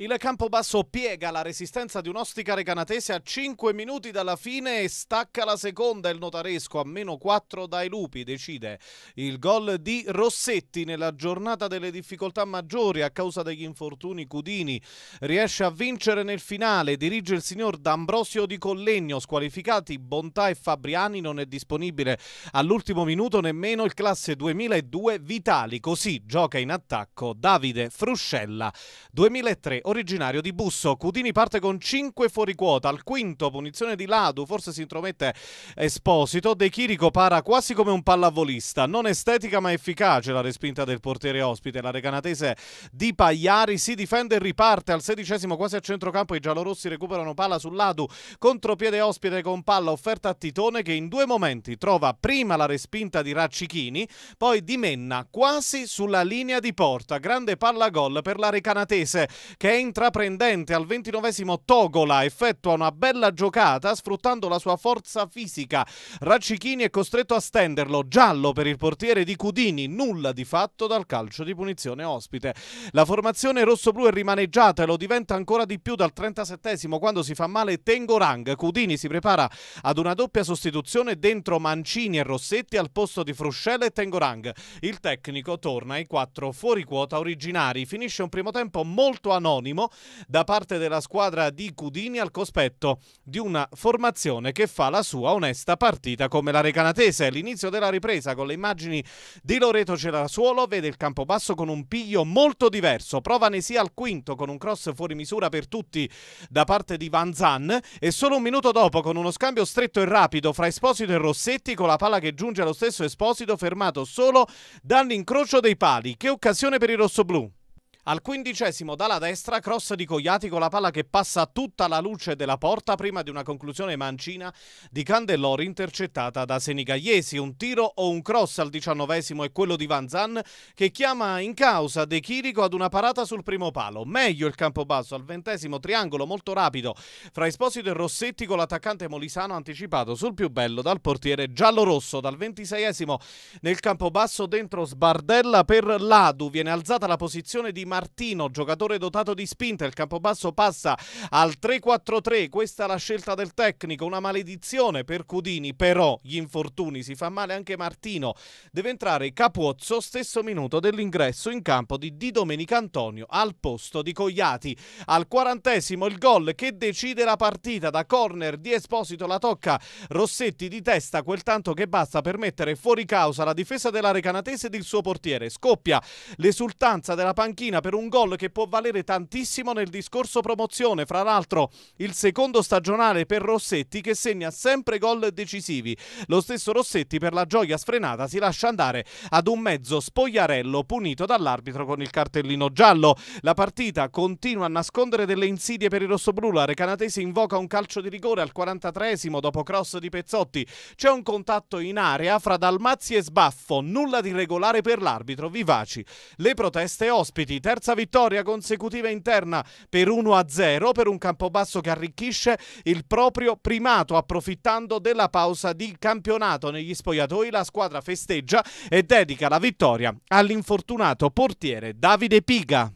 Il Campobasso piega la resistenza di un osticare canatese a 5 minuti dalla fine e stacca la seconda. Il notaresco a meno 4 dai lupi decide il gol di Rossetti nella giornata delle difficoltà maggiori a causa degli infortuni Cudini. Riesce a vincere nel finale, dirige il signor D'Ambrosio di Collegno, squalificati Bontà e Fabriani. Non è disponibile all'ultimo minuto nemmeno il classe 2002 Vitali. Così gioca in attacco Davide Fruscella. 2003 originario di Busso. Cudini parte con 5 fuori quota, al quinto punizione di Ladu, forse si intromette Esposito, De Chirico para quasi come un pallavolista, non estetica ma efficace la respinta del portiere ospite, la recanatese di Pagliari si difende e riparte al sedicesimo quasi a centrocampo, i giallorossi recuperano palla su Ladu, contropiede ospite con palla offerta a Titone che in due momenti trova prima la respinta di Raccichini, poi di Menna quasi sulla linea di porta, grande palla gol per la recanatese che è intraprendente. Al ventinovesimo Togola effettua una bella giocata sfruttando la sua forza fisica. Raccichini è costretto a stenderlo. Giallo per il portiere di Cudini. Nulla di fatto dal calcio di punizione ospite. La formazione rosso è rimaneggiata e lo diventa ancora di più dal 37 quando si fa male Tengorang. Cudini si prepara ad una doppia sostituzione dentro Mancini e Rossetti al posto di Fruscella e Tengorang. Il tecnico torna ai quattro fuori quota originari. Finisce un primo tempo molto anonimo anonimo da parte della squadra di Cudini al cospetto di una formazione che fa la sua onesta partita come la recanatese. L'inizio della ripresa con le immagini di Loreto Cerasuolo vede il campo basso con un piglio molto diverso. Prova ne sia al quinto con un cross fuori misura per tutti da parte di Van Zan e solo un minuto dopo con uno scambio stretto e rapido fra Esposito e Rossetti con la palla che giunge allo stesso Esposito fermato solo dall'incrocio dei pali. Che occasione per i rossoblù! Al quindicesimo dalla destra, cross di Cogliati con la palla che passa tutta la luce della porta prima di una conclusione mancina di Candellori intercettata da Senigallesi. Un tiro o un cross al diciannovesimo è quello di Van Zan che chiama in causa De Chirico ad una parata sul primo palo. Meglio il campo basso al ventesimo triangolo molto rapido fra Esposito e Rossetti con l'attaccante Molisano anticipato sul più bello dal portiere giallo-rosso. Dal ventiseiesimo nel campo basso dentro Sbardella per Ladu viene alzata la posizione di Mar- Martino, giocatore dotato di spinta, il campobasso passa al 3-4-3, questa è la scelta del tecnico, una maledizione per Cudini, però gli infortuni, si fa male anche Martino, deve entrare Capuozzo, stesso minuto dell'ingresso in campo di Di Domenico Antonio al posto di Cogliati. Al quarantesimo il gol che decide la partita da corner di Esposito la tocca Rossetti di testa, quel tanto che basta per mettere fuori causa la difesa della Recanatese ed il suo portiere. Scoppia l'esultanza della panchina per per un gol che può valere tantissimo nel discorso promozione. Fra l'altro, il secondo stagionale per Rossetti che segna sempre gol decisivi. Lo stesso Rossetti, per la gioia sfrenata, si lascia andare ad un mezzo spogliarello punito dall'arbitro con il cartellino giallo. La partita continua a nascondere delle insidie per il rossoblù. La Recanatese invoca un calcio di rigore al 43 dopo cross di Pezzotti. C'è un contatto in area fra Dalmazzi e Sbaffo. Nulla di regolare per l'arbitro. Vivaci. Le proteste ospiti terza vittoria consecutiva interna per 1-0 per un Campobasso che arricchisce il proprio primato approfittando della pausa di campionato negli spogliatoi la squadra festeggia e dedica la vittoria all'infortunato portiere Davide Piga.